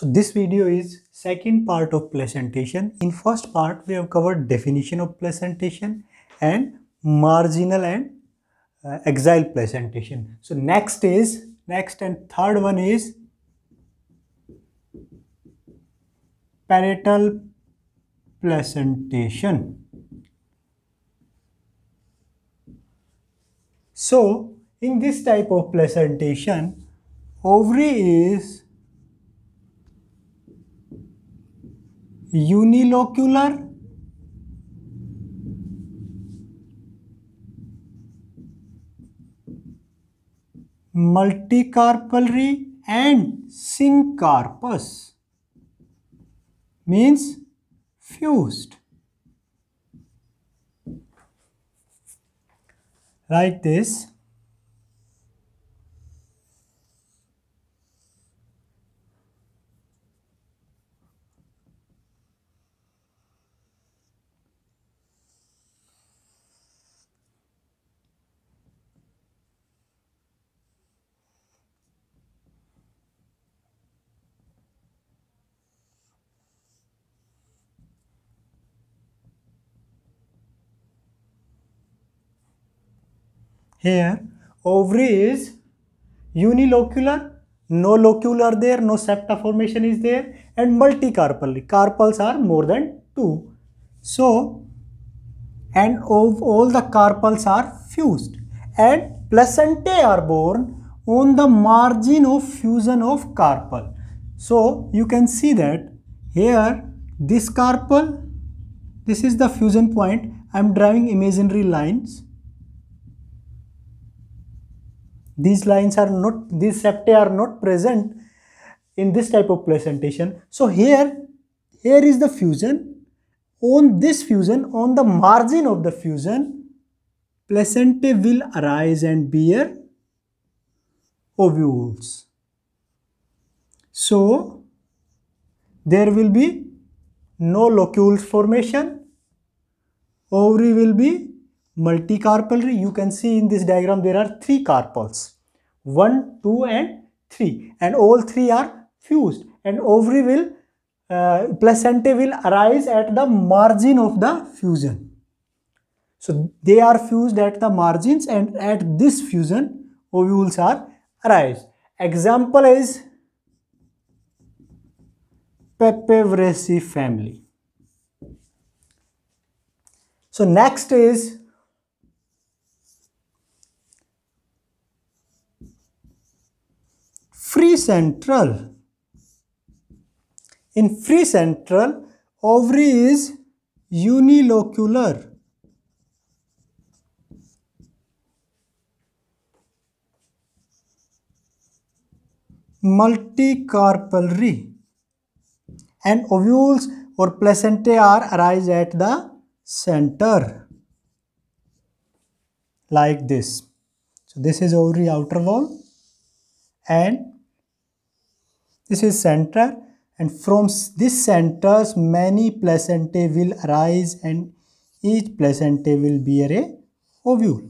So this video is second part of placentation. In first part, we have covered definition of placentation and marginal and uh, exile placentation. So next is, next and third one is parietal placentation. So in this type of placentation, ovary is unilocular multicarpellary, and syncarpus means fused like this here ovary is unilocular no locular there no septa formation is there and multicarpal carpals are more than two so and all the carpals are fused and placentae are born on the margin of fusion of carpel so you can see that here this carpal this is the fusion point i am drawing imaginary lines these lines are not these septae are not present in this type of placentation so here here is the fusion on this fusion on the margin of the fusion placentae will arise and bear ovules so there will be no locules formation ovary will be multicarpal you can see in this diagram there are three carpels 1 2 and 3 and all three are fused and ovary will uh, placenta will arise at the margin of the fusion so they are fused at the margins and at this fusion ovules are arise example is Pepevraceae family so next is central. In free central, ovary is unilocular. multicarpellary and ovules or placentae are arise at the center like this. So this is ovary outer wall and this is center and from this centers many placentae will arise and each placentae will bear a ovule.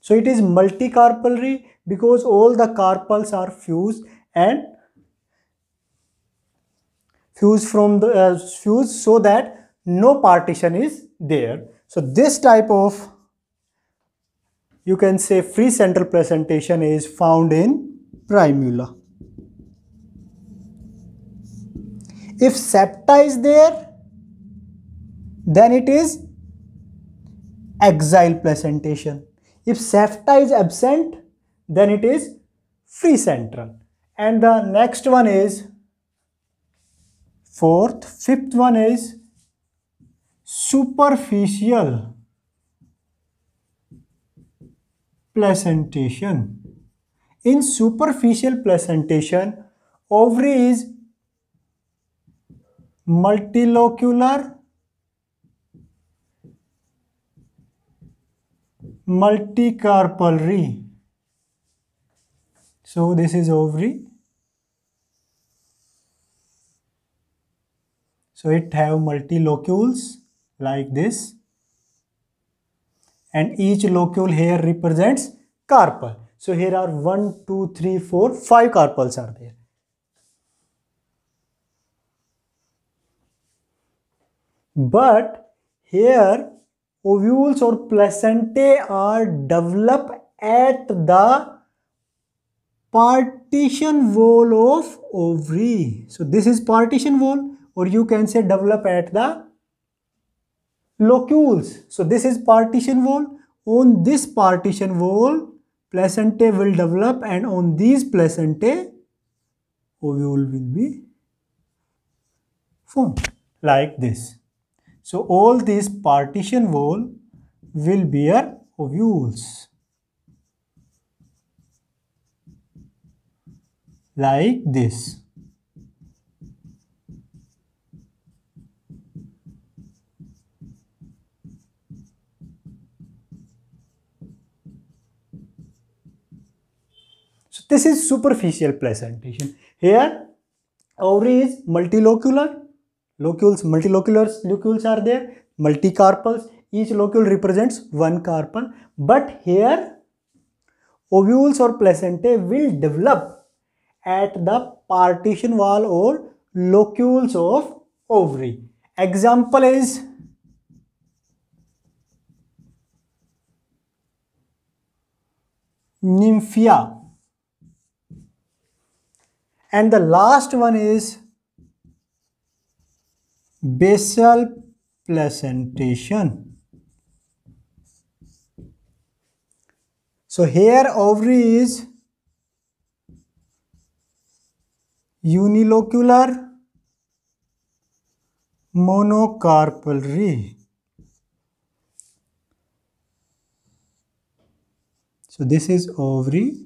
So it is multicarpellary because all the carpels are fused and fused from the uh, fused so that no partition is there. So this type of you can say free central presentation is found in primula. If septa is there, then it is axile placentation. If septa is absent, then it is free central. And the next one is fourth, fifth one is superficial placentation. In superficial placentation, ovary is multilocular, multicarpalary. So this is ovary. So it have multilocules like this and each locule here represents carpel. So here are 1, 2, 3, 4, 5 carpels are there. But here ovules or placentae are developed at the partition wall of ovary. So this is partition wall or you can say develop at the locules. So this is partition wall. On this partition wall, placenta will develop and on these placenta ovule will be formed like this. So all these partition wall will bear ovules like this. This is superficial placentation. Here, ovary is multilocular. Locules, multilocular locules are there. Multicarpals. Each locule represents one carpal But here, ovules or placenta will develop at the partition wall or locules of ovary. Example is nymphia and the last one is basal placentation. So here ovary is unilocular monocarpellary. So this is ovary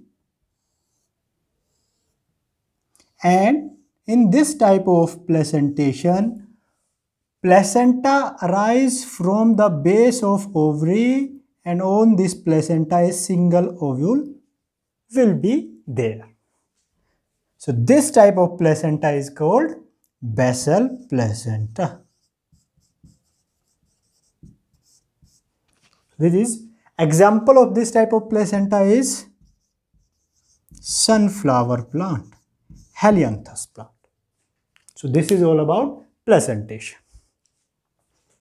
and in this type of placentation, placenta arise from the base of ovary and on this placenta a single ovule will be there. So this type of placenta is called basal placenta. This is example of this type of placenta is sunflower plant. Helianthus plant. So this is all about placentation.